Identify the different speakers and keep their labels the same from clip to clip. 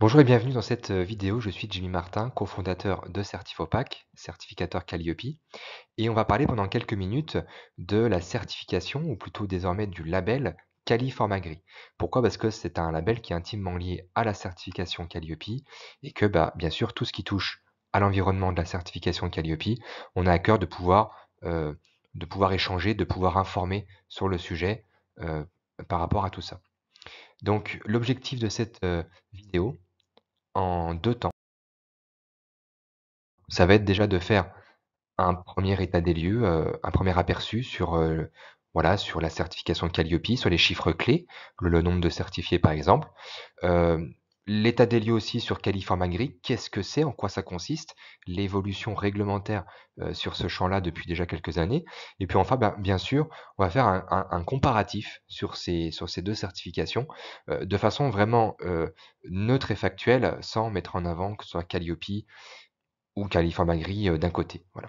Speaker 1: Bonjour et bienvenue dans cette euh, vidéo, je suis Jimmy Martin, cofondateur de Certifopac, certificateur Calliope, et on va parler pendant quelques minutes de la certification, ou plutôt désormais du label Califormagri. Pourquoi Parce que c'est un label qui est intimement lié à la certification Calliope, et que bah, bien sûr tout ce qui touche à l'environnement de la certification Calliope, on a à cœur de pouvoir, euh, de pouvoir échanger, de pouvoir informer sur le sujet euh, par rapport à tout ça. Donc l'objectif de cette vidéo, en deux temps. Ça va être déjà de faire un premier état des lieux, euh, un premier aperçu sur, euh, voilà, sur la certification de Calliope, sur les chiffres clés, le nombre de certifiés par exemple, euh, L'état des lieux aussi sur Califorme qu'est-ce que c'est, en quoi ça consiste, l'évolution réglementaire euh, sur ce champ-là depuis déjà quelques années. Et puis enfin, ben, bien sûr, on va faire un, comparatif sur ces, sur ces, deux certifications euh, de façon vraiment euh, neutre et factuelle, sans mettre en avant que ce soit Calliope ou Califorme Agri d'un côté. Voilà.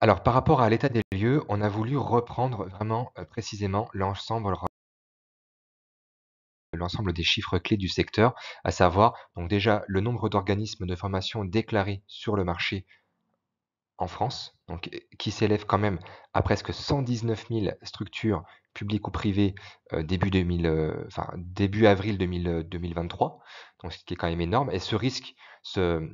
Speaker 1: Alors, par rapport à l'état des lieux, on a voulu reprendre vraiment, euh, précisément l'ensemble des chiffres clés du secteur, à savoir, donc déjà, le nombre d'organismes de formation déclarés sur le marché en France, donc qui s'élève quand même à presque 119 000 structures publiques ou privées, euh, euh, début avril 2023, donc ce qui est quand même énorme et ce risque, ce,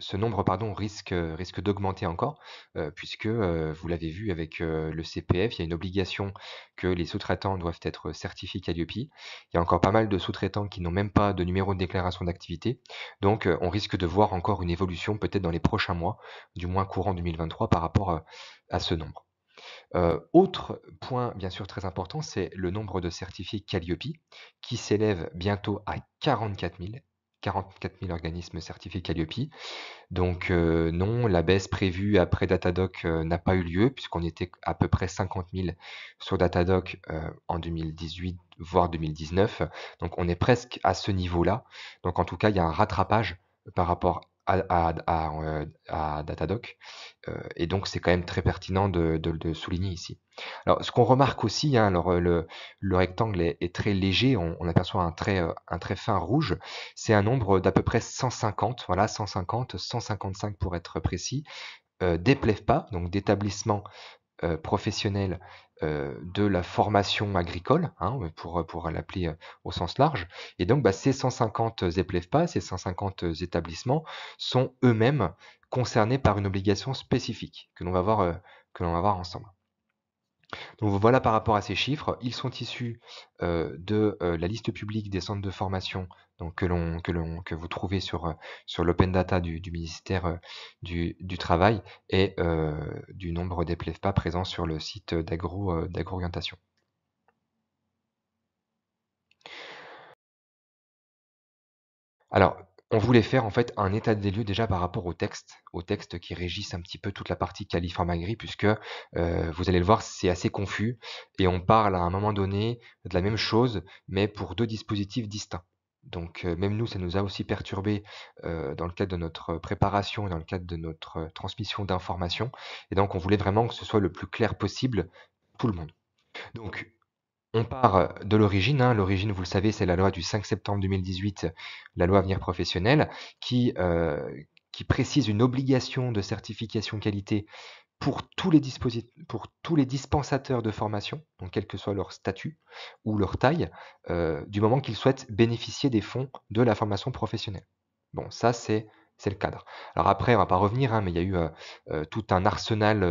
Speaker 1: ce nombre pardon, risque, euh, d'augmenter encore, euh, puisque euh, vous l'avez vu avec le CPF, il y a une obligation que les sous-traitants doivent être certifiés Calliope. Il y a encore pas mal de sous-traitants qui n'ont même pas de numéro de déclaration d'activité. Donc on risque de voir encore une évolution peut-être dans les prochains mois, du moins courant 2023, par rapport à ce nombre. autre point bien sûr très important, c'est le nombre de certifiés Calliope qui s'élève bientôt à 44 000 44 000 organismes certifiés Calliope. Donc euh, non, la baisse prévue après Datadoc euh, n'a pas eu lieu, puisqu'on était à peu près 50 000 sur Datadoc euh, en 2018, voire 2019. Donc on est presque à ce niveau-là. Donc en tout cas, il y a un rattrapage par rapport à, euh, Datadoc. Euh, et donc, c'est quand même très pertinent de, de, souligner ici. Alors, ce qu'on remarque aussi, hein, alors, euh, le, rectangle est, très léger, on, aperçoit un très un fin rouge. C'est un nombre d'à peu près 150, voilà, 150, 155 pour être précis, euh, des donc d'établissement euh, professionnels euh, de la formation agricole, hein, pour, pour l'appeler euh, au sens large. Et donc, bah, ces 150 pas, ces 150 établissements sont eux-mêmes concernés par une obligation spécifique que l'on va voir, que l'on va voir ensemble. Donc voilà par rapport à ces chiffres, ils sont issus euh, de euh, la liste publique des centres de formation donc, que, que, que vous trouvez sur, euh, sur l'open data du, ministère du, Travail et du nombre des PLEFPA présents sur le site d'agro, dagro Alors, on voulait faire en fait un état des lieux déjà par rapport au texte, au texte qui régisse un petit peu toute la partie Califormagri, puisque euh, vous allez le voir, c'est assez confus et on parle à un moment donné de la même chose, mais pour deux dispositifs distincts. Donc euh, même nous, ça nous a aussi perturbé euh, dans le cadre de notre préparation et dans le cadre de notre transmission d'informations. Et donc on voulait vraiment que ce soit le plus clair possible pour tout le monde. Donc on part euh, de l'origine. Hein. L'origine, vous le savez, c'est la loi du 5 septembre 2018, la loi Avenir Professionnel, qui, euh, qui précise une obligation de certification qualité pour tous, les dispensateurs de formation, quel que soit leur statut ou leur taille, euh, du moment qu'ils souhaitent bénéficier des fonds de la formation professionnelle. Bon, ça c'est c'est le cadre. Alors après, on va pas revenir, hein, mais il y a eu euh, euh, tout un arsenal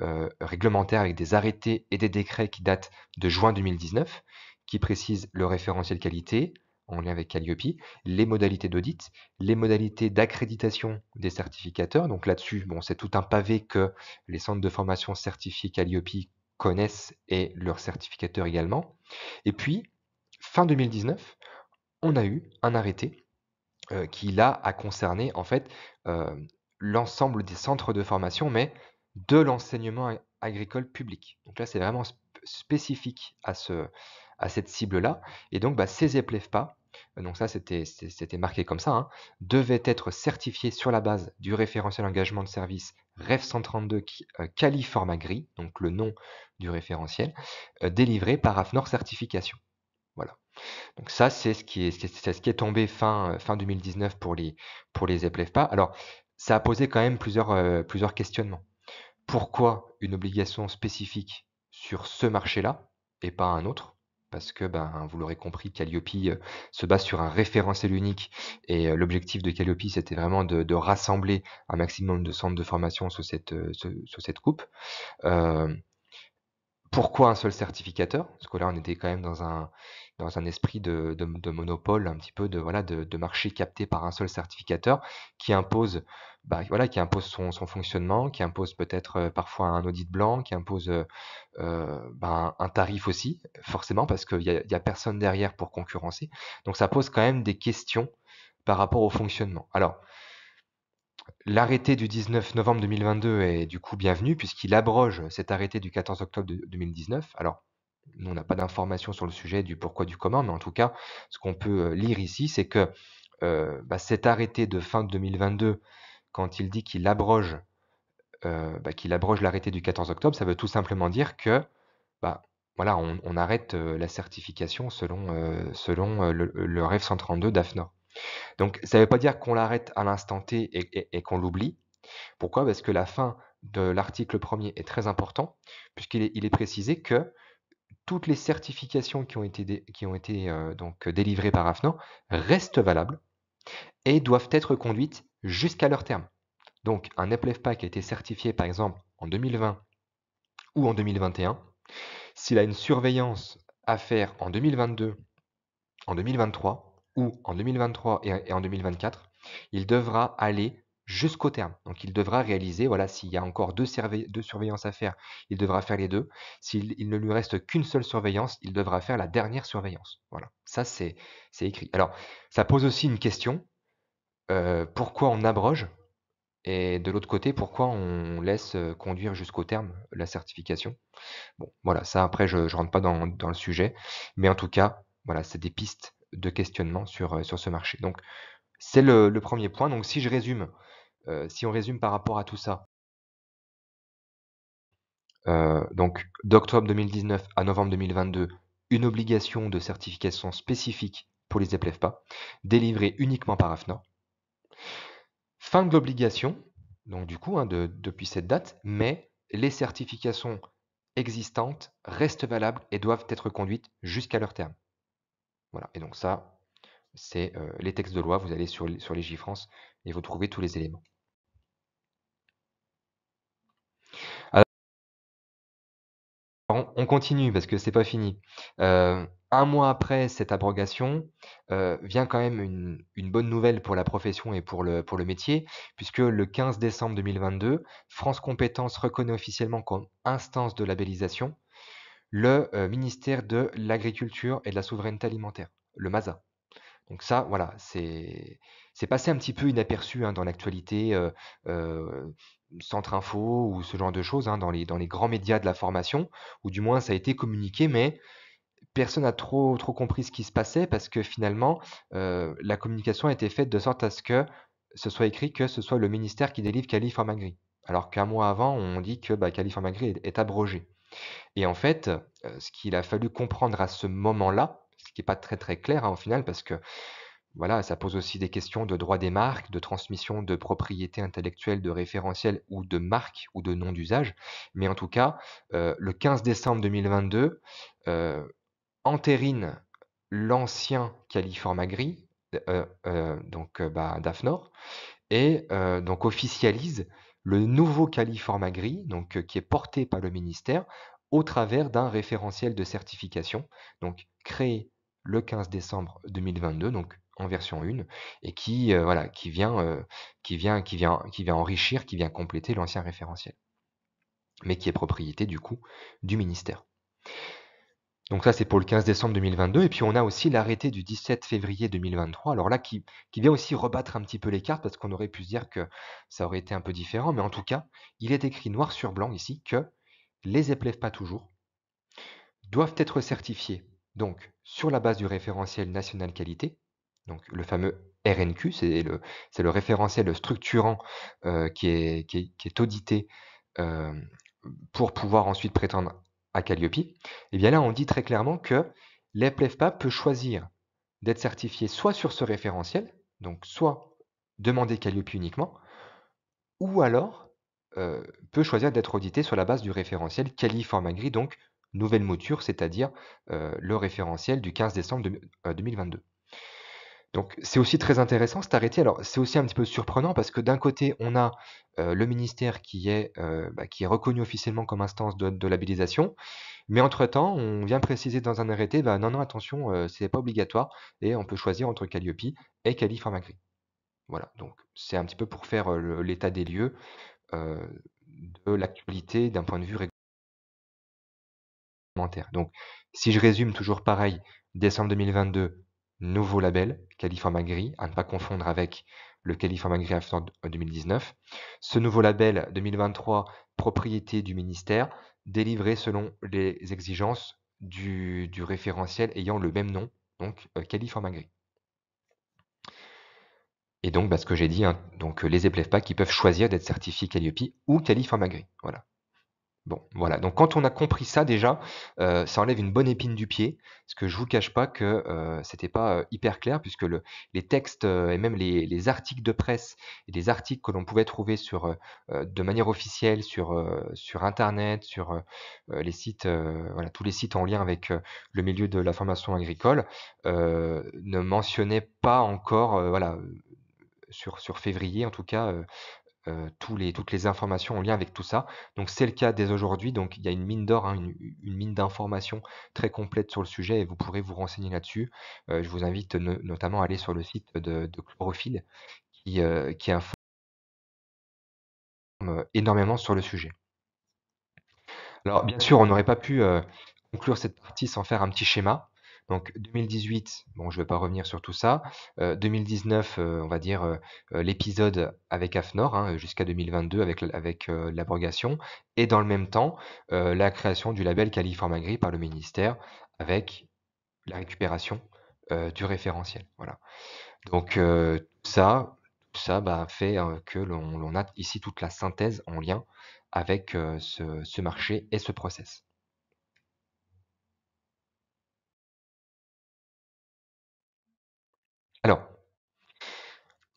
Speaker 1: euh, réglementaire avec des arrêtés et des décrets qui datent de juin 2019, qui précisent le référentiel qualité en lien avec Calliope, les modalités d'audit, les modalités d'accréditation des certificateurs. Donc là-dessus, bon, c'est tout un pavé que les centres de formation certifiés Calliope connaissent et leurs certificateurs également. Et puis, fin 2019, on a eu un arrêté euh, qui là a concerné en fait euh, l'ensemble des centres de formation, mais de l'enseignement agricole public. Donc là, c'est vraiment spécifique à, ce, à cette cible-là. Et donc, bah, ces pas donc ça c'était marqué comme ça, hein, devait être certifié sur la base du référentiel engagement de service REF 132 euh, Gris, donc le nom du référentiel, euh, délivré par AFNOR Certification. Donc ça, c'est ce qui est, ce qui est tombé fin, euh, fin 2019 pour les, pour les Alors, ça a posé quand même plusieurs, euh, plusieurs questionnements. Pourquoi une obligation spécifique sur ce marché-là et pas un autre parce que ben, vous l'aurez compris, Calliope euh, se base sur un référentiel unique et l'objectif de Calliope c'était vraiment de, rassembler un maximum de centres de formation sous cette, cette coupe. pourquoi un seul certificateur Parce que là on était quand même dans un, dans un esprit de, monopole, un petit peu de, voilà, de, marché capté par un seul certificateur qui impose, bah, voilà, qui impose son, fonctionnement, qui impose peut-être euh, parfois un audit blanc, qui impose euh, euh, bah, un tarif aussi, forcément, parce qu'il n'y a, a personne derrière pour concurrencer. Donc ça pose quand même des questions par rapport au fonctionnement. Alors, L'arrêté du 19 novembre 2022 est du coup bienvenu puisqu'il abroge cet arrêté du 14 octobre 2019. Alors, nous, on n'a pas d'informations sur le sujet du pourquoi du comment, mais en tout cas, ce qu'on peut euh, lire ici, c'est que euh, bah, cet arrêté de fin 2022, quand il dit qu'il abroge, euh, bah, qu'il abroge l'arrêté du 14 octobre, ça veut tout simplement dire que, bah, voilà, on, arrête la certification selon, le, REF 132 d'AFNOR. Donc, ça ne veut pas dire qu'on l'arrête à l'instant T et, qu'on l'oublie. Pourquoi Parce que la fin de l'article premier est très important, puisqu'il est précisé que toutes les certifications qui ont été, qui ont été euh, donc euh, délivrées par AFNOR restent valables et doivent être conduites jusqu'à leur terme. Donc un EPLEFPA qui a été certifié par exemple en 2020 ou en 2021, s'il a une surveillance à faire en 2022, en 2023 ou en 2023 et en 2024, il devra aller jusqu'au terme. Donc il devra réaliser, voilà, s'il y a encore deux, surveillances à faire, il devra faire les deux. S'il ne lui reste qu'une seule surveillance, il devra faire la dernière surveillance. Voilà, ça c'est écrit. Alors, ça pose aussi une question, euh, pourquoi on abroge et de l'autre côté, pourquoi on laisse euh, conduire jusqu'au terme la certification Bon, voilà, ça après, je ne rentre pas dans, le sujet, mais en tout cas, voilà, c'est des pistes de questionnement sur, euh, sur ce marché. Donc, c'est le, premier point. Donc, si je résume, euh, si on résume par rapport à tout ça, euh, donc d'octobre 2019 à novembre 2022, une obligation de certification spécifique pour les pas, délivrée uniquement par AFNA. Fin de l'obligation, donc du coup, hein, depuis cette date, mais les certifications existantes restent valables et doivent être conduites jusqu'à leur terme. Voilà, et donc ça, c'est euh, les textes de loi, vous allez sur, sur les france et vous trouvez tous les éléments. on continue parce que c'est pas fini. Euh, un mois après cette abrogation, euh, vient quand même une, bonne nouvelle pour la profession et pour le, métier, puisque le 15 décembre 2022, France Compétences reconnaît officiellement comme instance de labellisation le euh, ministère de l'Agriculture et de la Souveraineté Alimentaire, le MASA. Donc ça, voilà, c'est passé un petit peu inaperçu hein, dans l'actualité, centre info ou ce genre de choses, hein, dans les grands médias de la formation, ou du moins ça a été communiqué, mais personne n'a trop trop compris ce qui se passait parce que finalement la communication a été faite de sorte à ce que ce soit écrit que ce soit le ministère qui délivre Khalifa Magri, alors qu'un mois avant on dit que bah, Calif Magri est abrogé. Et en fait, ce qu'il a fallu comprendre à ce moment-là, ce qui n'est pas très très clair hein, au final parce que voilà, ça pose aussi des questions de droit des marques, de transmission de propriété intellectuelle, de référentiel ou de marque ou de nom d'usage. Mais en tout cas, euh, le 15 décembre 2022 euh, entérine l'ancien califorme gris, euh, euh, donc bah, et donc officialise le nouveau califorme agri, donc qui est porté par le ministère, au travers d'un référentiel de certification, donc créé le 15 décembre 2022, donc en version 1, et qui, euh, voilà, qui, vient, euh, qui, vient, qui, vient, qui vient enrichir, qui vient compléter l'ancien référentiel, mais qui est propriété du coup du ministère. Donc ça, c'est pour le 15 décembre 2022. Et puis on a aussi l'arrêté du 17 février 2023. Alors là, qui, qui, vient aussi rebattre un petit peu les cartes parce qu'on aurait pu se dire que ça aurait été un peu différent. Mais en tout cas, il est écrit noir sur blanc ici que les éplèves pas toujours, doivent être certifiés donc sur la base du référentiel national qualité, donc le fameux RNQ, c'est le, le, référentiel structurant euh, qui, est, est, audité euh, pour pouvoir ensuite prétendre à Calliope, et eh bien là on dit très clairement que l'EPLEFPA peut choisir d'être certifié soit sur ce référentiel, donc soit demander Calliope uniquement, ou alors euh, peut choisir d'être audité sur la base du référentiel CaliFormagri, donc nouvelle mouture, c'est-à-dire, euh, le référentiel du 15 décembre 2022. Euh, donc c'est aussi très intéressant cet arrêté. Alors c'est aussi un petit peu surprenant parce que d'un côté on a, le ministère qui est, bah, qui est reconnu officiellement comme instance de de labellisation, mais entre-temps on vient préciser dans un arrêté: «Bah, non, non, attention, c'est pas obligatoire et on peut choisir entre Calliope et Cali Agri». Voilà, donc c'est un petit peu pour faire, l'état des lieux. Euh, de l'actualité d'un point de vue réglementaire. Donc, si je résume toujours pareil, décembre 2022, nouveau label, California à ne pas confondre avec le California Gris 2019. Ce nouveau label 2023, propriété du ministère, délivré selon les exigences du, référentiel ayant le même nom, donc euh, California et donc, bah, ce que j'ai dit, hein, donc euh, les pas qui peuvent choisir d'être certifiés Calliope ou Calif Voilà. Bon, voilà. Donc, quand on a compris ça déjà, euh, ça enlève une bonne épine du pied. Parce que je vous cache pas que euh, c'était pas euh, hyper clair, puisque le, les textes et même les, articles de presse et les articles que l'on pouvait trouver sur, de manière officielle sur, sur Internet, sur les sites, voilà, tous les sites en lien avec le milieu de la formation agricole, ne mentionnaient pas encore, voilà sur, février, en tout cas, toutes les informations en lien avec tout ça. Donc c'est le cas dès aujourd'hui, donc il y a une mine d'or, hein, une, mine d'informations très complète sur le sujet et vous pourrez vous renseigner là-dessus. je vous invite notamment à aller sur le site de, de Chlorophylle qui, qui informe énormément sur le sujet. Alors bien sûr, on n'aurait pas pu conclure cette partie sans faire un petit schéma. Donc 2018, bon, je ne vais pas revenir sur tout ça. 2019, euh, euh, on va dire euh, l'épisode avec AFNOR hein, jusqu'à 2022 avec, l'abrogation. Et dans le même temps, la création du label Califormagri par le ministère avec la récupération du référentiel. Voilà. Donc ça, ça bah, fait que l'on a ici toute la synthèse en lien avec ce, ce marché et ce process.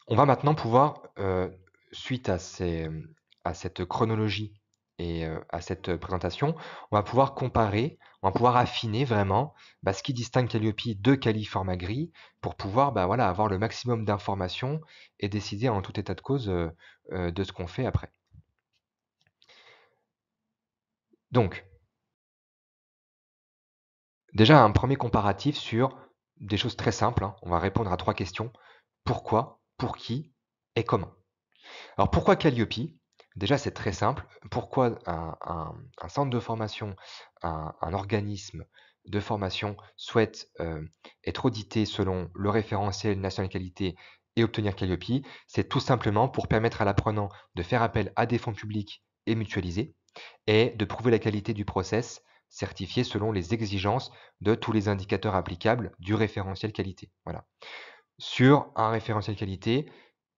Speaker 1: on va maintenant pouvoir, euh, suite à, cette chronologie et euh, à cette présentation, on va pouvoir comparer, on va pouvoir affiner vraiment bah, ce qui distingue Calliope de Califormagris pour pouvoir bah, voilà, avoir le maximum d'informations et décider en tout état de cause euh, de ce qu'on fait après. Donc, déjà un premier comparatif sur des choses très simples. Hein. On va répondre à trois questions. Pourquoi pour qui et comment. Alors pourquoi Calliope Déjà, c'est très simple. Pourquoi un, centre de formation, un, organisme de formation souhaite euh, être audité selon le référentiel national qualité et obtenir Calliope C'est tout simplement pour permettre à l'apprenant de faire appel à des fonds publics et mutualisés et de prouver la qualité du process certifié selon les exigences de tous les indicateurs applicables du référentiel qualité. Voilà sur un référentiel qualité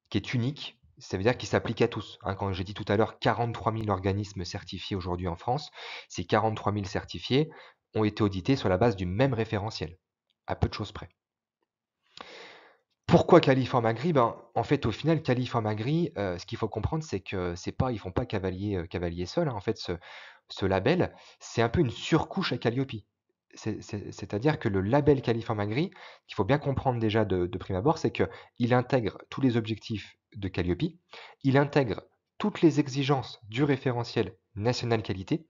Speaker 1: qui est unique, ça veut dire qu'il s'applique à tous. Hein. quand j'ai dit tout à l'heure 43 000 organismes certifiés aujourd'hui en France, ces 43 000 certifiés ont été audités sur la base du même référentiel, à peu de choses près. Pourquoi Caliform Agri ben, En fait, au final, Caliform Agri, euh, ce qu'il faut comprendre, c'est que ne pas, font pas cavalier, euh, cavalier seul. Hein. En fait, ce, ce label, c'est un peu une surcouche à Calliope. C'est-à-dire que le label California Gris, qu'il faut bien comprendre déjà de, prime abord, c'est qu'il intègre tous les objectifs de Calliope, il intègre toutes les exigences du référentiel national qualité,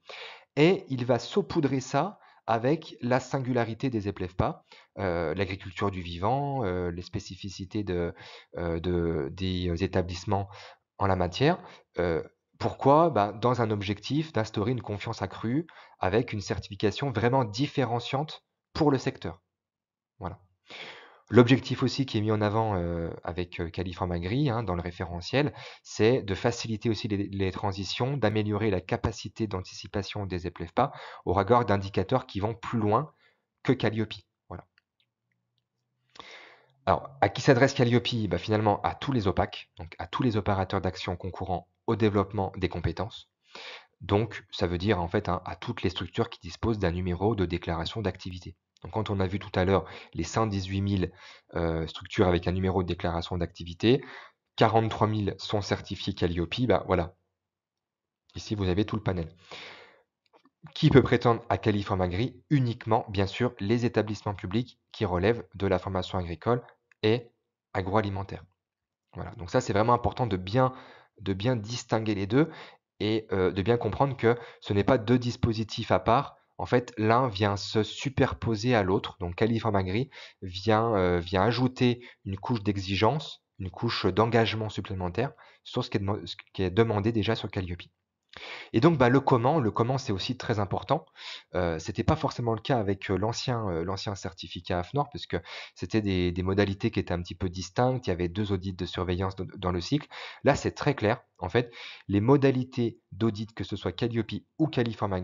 Speaker 1: et il va saupoudrer ça avec la singularité des EPLEFPA, pas, euh, l'agriculture du vivant, euh, les spécificités euh, de, des établissements en la matière, pourquoi bah, Dans un objectif d'instaurer une confiance accrue avec une certification vraiment différenciante pour le secteur. Voilà. L'objectif aussi qui est mis en avant euh, avec Califra euh, Magri hein, dans le référentiel, c'est de faciliter aussi les, transitions, d'améliorer la capacité d'anticipation des EPLEFPA au regard d'indicateurs qui vont plus loin que Calliope. Voilà. Alors, à qui s'adresse Calliope bah, Finalement, à tous les opaques, donc à tous les opérateurs d'action concurrents développement des compétences. Donc, ça veut dire en fait hein, à toutes les structures qui disposent d'un numéro de déclaration d'activité. Donc, quand on a vu tout à l'heure les 118 000 euh, structures avec un numéro de déclaration d'activité, 43 000 sont certifiés Calliope, bah voilà. Ici, vous avez tout le panel. Qui peut prétendre à Califorme Agri Uniquement, bien sûr, les établissements publics qui relèvent de la formation agricole et agroalimentaire. Voilà, donc ça, c'est vraiment important de bien de bien distinguer les deux et de bien comprendre que ce n'est pas deux dispositifs à part. En fait, l'un vient se superposer à l'autre, donc Califamagri vient, vient ajouter une couche d'exigence, une couche d'engagement supplémentaire sur ce qui, est, ce qui est demandé déjà sur Calliope. Et donc bah, le comment, le comment c'est aussi très important. Ce euh, c'était pas forcément le cas avec euh, l'ancien euh, l'ancien certificat AFNOR puisque c'était des, modalités qui étaient un petit peu distinctes. Il y avait deux audits de surveillance dans, le cycle. Là c'est très clair. En fait, les modalités d'audit que ce soit Calliope ou California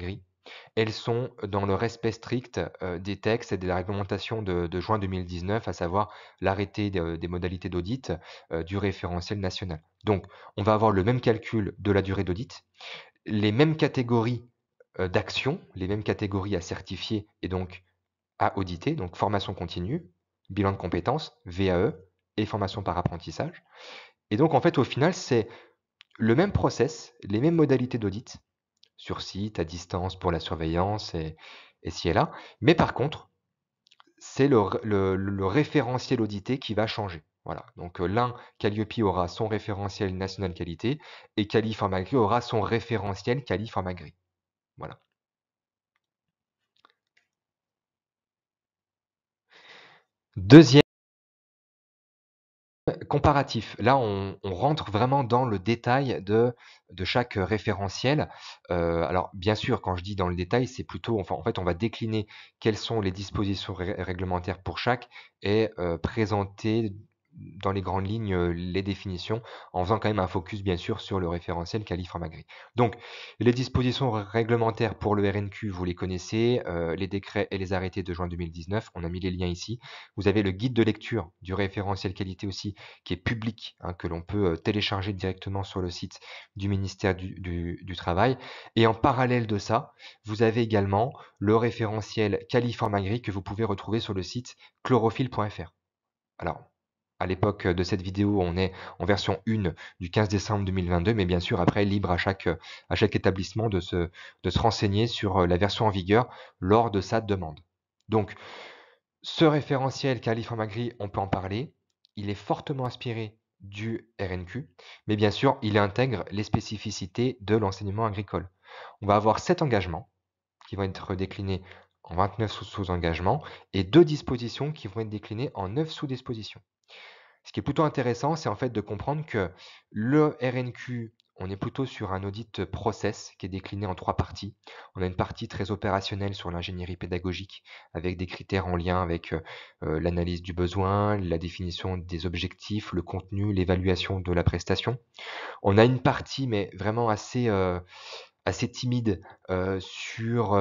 Speaker 1: elles sont dans le respect strict euh, des textes et de la réglementation de, juin 2019, à savoir l'arrêté des modalités d'audit euh, du référentiel national. Donc, on va avoir le même calcul de la durée d'audit, les mêmes catégories euh, d'actions, les mêmes catégories à certifier et donc à auditer, donc formation continue, bilan de compétences, VAE et formation par apprentissage. Et donc, en fait, au final, c'est le même process, les mêmes modalités d'audit, sur site, à distance pour la surveillance et, et si et là. Mais par contre, c'est le, référentiel audité qui va changer. Voilà. Donc euh, l'un, Calliope aura son référentiel national qualité et Califormagri aura son référentiel Califormagri. Voilà. Deuxième comparatif. Là, on, rentre vraiment dans le détail de, chaque euh, référentiel. Euh, alors, bien sûr, quand je dis dans le détail, c'est plutôt, en fait, on va décliner quelles sont les dispositions réglementaires pour chaque et euh, présenter dans les grandes lignes les définitions, en faisant quand même un focus bien sûr sur le référentiel Califramagri. Donc les dispositions réglementaires pour le RNQ, vous les connaissez, les décrets et les arrêtés de juin 2019, on a mis les liens ici. Vous avez le guide de lecture du référentiel qualité aussi, qui est public, hein, que l'on peut télécharger directement sur le site du ministère du, Travail. Et en parallèle de ça, vous avez également le référentiel Califramagri que vous pouvez retrouver sur le site chlorophylle.fr. Alors, à l'époque euh, de cette vidéo, on est en version 1 du 15 décembre 2022, mais bien sûr après libre à chaque, établissement de se, renseigner sur euh, la version en vigueur lors de sa demande. Donc ce référentiel Calif Agri, on peut en parler, il est fortement inspiré du RNQ, mais bien sûr il intègre les spécificités de l'enseignement agricole. On va avoir sept engagements qui vont être déclinés en 29 sous-engagements et deux dispositions qui vont être déclinées en 9 sous-dispositions ce qui est plutôt intéressant, c'est en fait de comprendre que le RNQ, on est plutôt sur un audit process qui est décliné en trois parties. On a une partie très opérationnelle sur l'ingénierie pédagogique avec des critères en lien avec euh, euh, l'analyse du besoin, la définition des objectifs, le contenu, l'évaluation de la prestation. On a une partie, mais vraiment assez... Euh, assez timide sur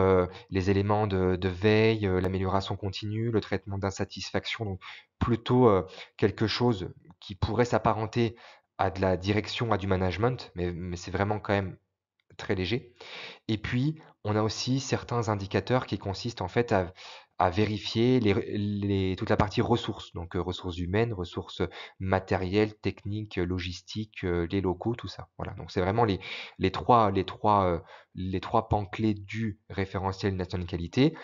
Speaker 1: les éléments de, veille, l'amélioration continue, le traitement d'insatisfaction, donc plutôt quelque chose qui pourrait s'apparenter à de la direction, à du management, mais c'est vraiment quand même très léger. Et puis, on a aussi certains indicateurs qui consistent en fait à à vérifier les, les, toute la partie ressources, donc euh, ressources humaines, ressources euh, matérielles, techniques, euh, logistiques, les locaux, tout ça. Voilà. Donc c'est vraiment les, les, trois les trois les trois pans clés du référentiel national qualité.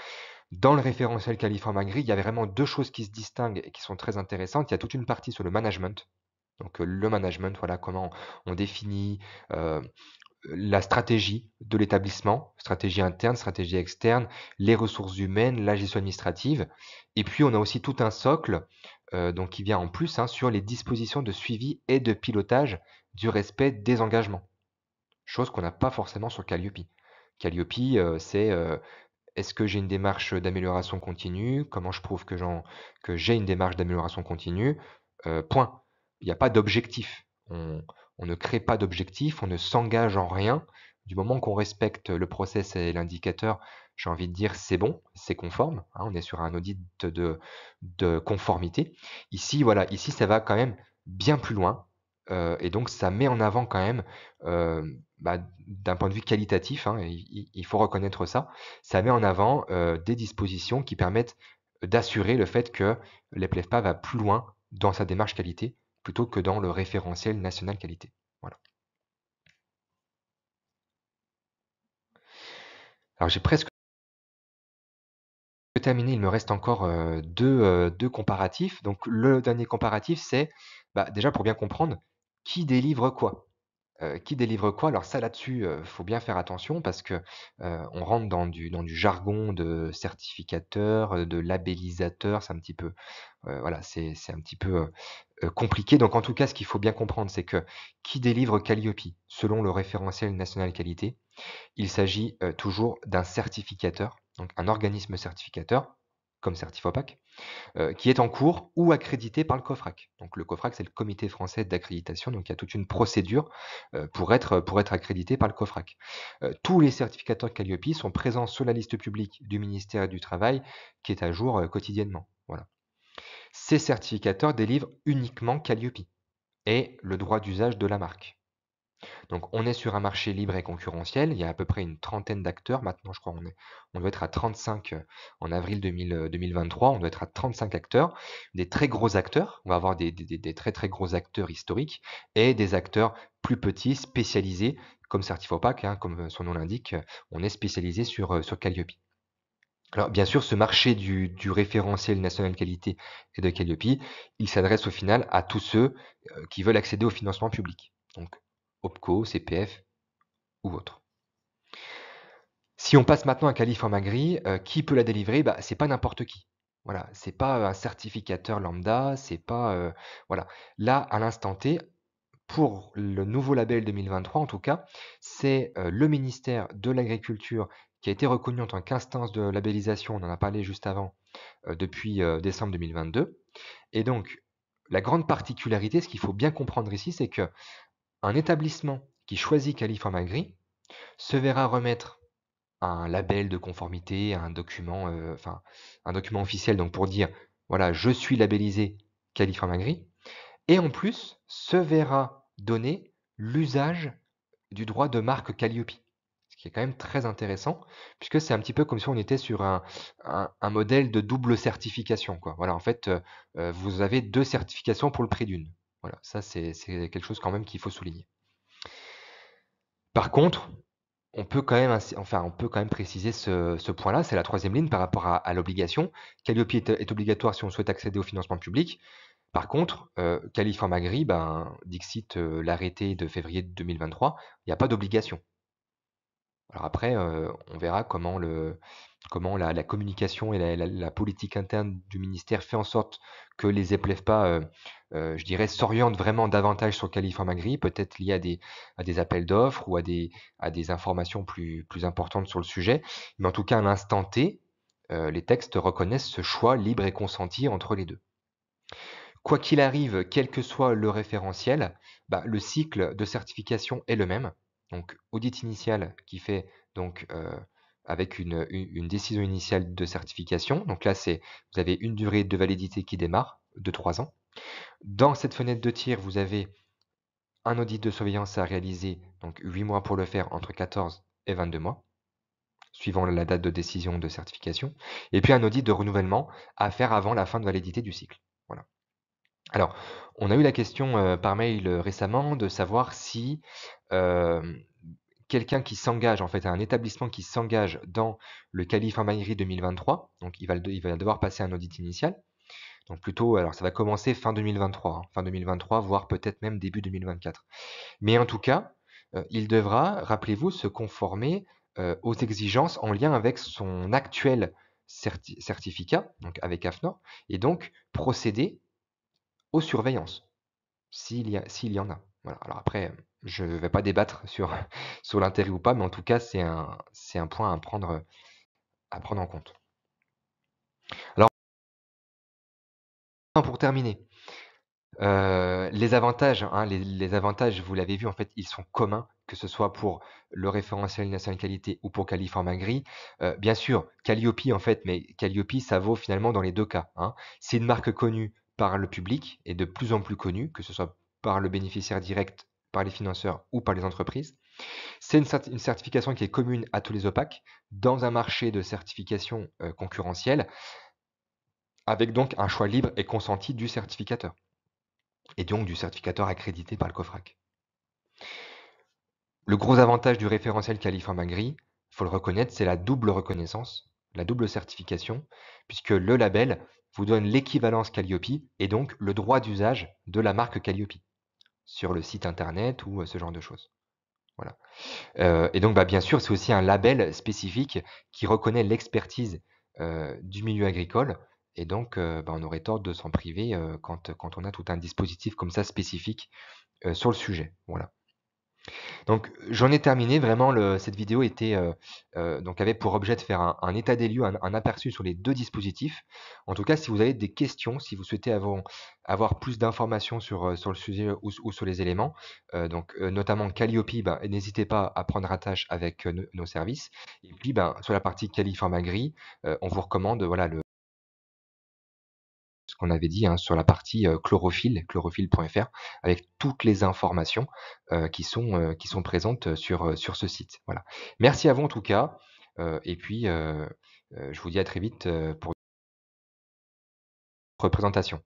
Speaker 1: Dans le référentiel California Agri, il y a vraiment deux choses qui se distinguent et qui sont très intéressantes. Il y a toute une partie sur le management. Donc le management, voilà comment on définit euh, la stratégie de l'établissement, stratégie interne, stratégie externe, les ressources humaines, la gestion administrative. Et puis, on a aussi tout un socle euh, donc qui vient en plus hein, sur les dispositions de suivi et de pilotage du respect des engagements. Chose qu'on n'a pas forcément sur Calliope. Calliope, euh, c'est euh, est-ce que j'ai une démarche d'amélioration continue Comment je prouve que, que j'ai une démarche d'amélioration continue Point. Il n'y a pas d'objectif. On, on ne crée pas d'objectif, on ne s'engage en rien. Du moment qu'on respecte le process et l'indicateur, j'ai envie de dire c'est bon, c'est conforme. Hein, on est sur un audit de, conformité. Ici, voilà, ici ça va quand même bien plus loin. Euh, et donc ça met en avant quand même, euh, bah, d'un point de vue qualitatif, hein, il, faut reconnaître ça, ça met en avant euh, des dispositions qui permettent d'assurer le fait que l'EPLEFPA va plus loin dans sa démarche qualité plutôt que dans le référentiel national qualité. Voilà. Alors j'ai presque terminé, il me reste encore euh, deux, euh, deux comparatifs. Donc le dernier comparatif, c'est bah, déjà pour bien comprendre qui délivre quoi qui délivre quoi? Alors ça, là-dessus, faut bien faire attention parce que, on rentre dans du dans du jargon de certificateur, de labellisateur. C'est un petit peu, voilà, c'est un petit peu, compliqué. Donc en tout cas, ce qu'il faut bien comprendre, c'est que qui délivre Calliope? Selon le référentiel national qualité, il s'agit, toujours d'un certificateur, donc un organisme certificateur comme Certifopac, euh, qui est en cours ou accrédité par le COFRAC. Donc le COFRAC, c'est le Comité français d'accréditation, donc il y a toute une procédure euh, pour, être, pour être accrédité par le COFRAC. Euh, tous les certificateurs Calliope sont présents sur la liste publique du ministère du Travail, qui est à jour quotidiennement. Voilà. Ces certificateurs délivrent uniquement Calliope et le droit d'usage de la marque. Donc on est sur un marché libre et concurrentiel. Il y a à peu près une trentaine d'acteurs. Maintenant, je crois qu'on on doit être à 35 euh, en avril 2023. Euh, on doit être à 35 acteurs, des très gros acteurs. On va avoir des, très très gros acteurs historiques et des acteurs plus petits, spécialisés, comme Certifopac, hein, comme euh, son nom l'indique. On est spécialisé sur, sur Calliope. Alors bien sûr, ce marché du, référentiel national qualité et de Calliope, il s'adresse au final à tous ceux qui veulent accéder au financement public. Donc OPCO, CPF ou autre. Si on passe maintenant à Calif en Magri, euh, qui peut la délivrer bah, C'est pas n'importe qui. Voilà, c'est pas un certificateur lambda, c'est pas euh, voilà. Là, à l'instant T, pour le nouveau label 2023 en tout cas, c'est euh, le ministère de l'Agriculture qui a été reconnu en tant qu'instance de labellisation. On en a parlé juste avant, depuis décembre 2022. Et donc, la grande particularité, ce qu'il faut bien comprendre ici, c'est que un établissement qui choisit Califramagri Gris se verra remettre un label de conformité, un document, euh, enfin un document officiel, donc pour dire voilà, je suis labellisé Califramagri » Gris, et en plus se verra donner l'usage du droit de marque Calliope, ce qui est quand même très intéressant, puisque c'est un petit peu comme si on était sur un, modèle de double certification. Quoi. Voilà, en fait, euh, euh, vous avez deux certifications pour le prix d'une. Voilà, ça c'est quelque chose quand même qu'il faut souligner. Par contre, on peut quand même, enfin, on peut quand même préciser ce, point-là, c'est la troisième ligne par rapport à, l'obligation. Calliope est, obligatoire si on souhaite accéder au financement public. Par contre, euh, Califormagri, ben, dixit euh, l'arrêté de février 2023, il n'y a pas d'obligation. Alors après, euh, on verra comment, le, comment la, communication et la, politique interne du ministère fait en sorte que les EPLEFPA euh, je dirais, s'oriente vraiment davantage sur le peut-être lié à des, appels d'offres ou à des, informations plus, importantes sur le sujet. Mais en tout cas, à l'instant T, euh, les textes reconnaissent ce choix libre et consenti entre les deux. Quoi qu'il arrive, quel que soit le référentiel, bah, le cycle de certification est le même. Donc audit initial qui fait donc euh, avec une, décision initiale de certification. Donc là, c'est vous avez une durée de validité qui démarre de trois ans. Dans cette fenêtre de tir, vous avez un audit de surveillance à réaliser, donc 8 mois pour le faire entre 14 et 22 mois, suivant la date de décision de certification, et puis un audit de renouvellement à faire avant la fin de validité du cycle. Voilà. Alors, on a eu la question euh, par mail euh, récemment de savoir si euh, quelqu'un qui s'engage, en fait, un établissement qui s'engage dans le Calife Maillerie 2023, donc il va devoir passer un audit initial, donc plutôt, alors ça va commencer fin 2023, hein. fin 2023, voire peut-être même début 2024. Mais en tout cas, euh, il devra, rappelez-vous, se conformer euh, aux exigences en lien avec son actuel certificat, donc avec AFNOR, et donc procéder aux surveillances, s'il y, y, en a. Voilà. Alors après, je ne vais pas débattre sur, l'intérêt ou pas, mais en tout cas, c'est un, point à prendre, à prendre en compte. Alors, pour terminer, euh, les avantages, hein, les, avantages, vous l'avez vu, en fait, ils sont communs, que ce soit pour le référentiel national qualité ou pour California Gris. Euh, bien sûr, Calliope, en fait, mais Calliope, ça vaut finalement dans les deux cas. Hein. C'est une marque connue par le public et de plus en plus connue, que ce soit par le bénéficiaire direct, par les financeurs ou par les entreprises. C'est une, certification qui est commune à tous les opaques dans un marché de certification concurrentiel. Euh, concurrentielle avec donc un choix libre et consenti du certificateur, et donc du certificateur accrédité par le COFRAC. Le gros avantage du référentiel California Agri, il faut le reconnaître, c'est la double reconnaissance, la double certification, puisque le label vous donne l'équivalence Calliope et donc le droit d'usage de la marque Calliope sur le site internet ou euh, ce genre de choses. Voilà. Euh, et donc, bah, bien sûr, c'est aussi un label spécifique qui reconnaît l'expertise euh, du milieu agricole et donc, euh, bah, on aurait tort de s'en priver euh, quand, quand, on a tout un dispositif comme ça spécifique euh, sur le sujet. Voilà. Donc, j'en ai terminé. Vraiment, le, cette vidéo était, donc avait pour objet de faire un, état des lieux, un, aperçu sur les deux dispositifs. En tout cas, si vous avez des questions, si vous souhaitez avoir, plus d'informations sur, sur, le sujet ou, sur les éléments, donc notamment Calliope, bah, n'hésitez pas à prendre attache avec nos services. Et puis, ben, sur la partie Cali Gris, on vous recommande voilà, le qu'on avait dit hein, sur la partie euh, chlorophylle, chlorophylle.fr, avec toutes les informations euh, qui, sont, euh, qui sont présentes sur, sur ce site. Voilà. Merci à vous en tout cas, et puis je vous dis à très vite pour une représentation.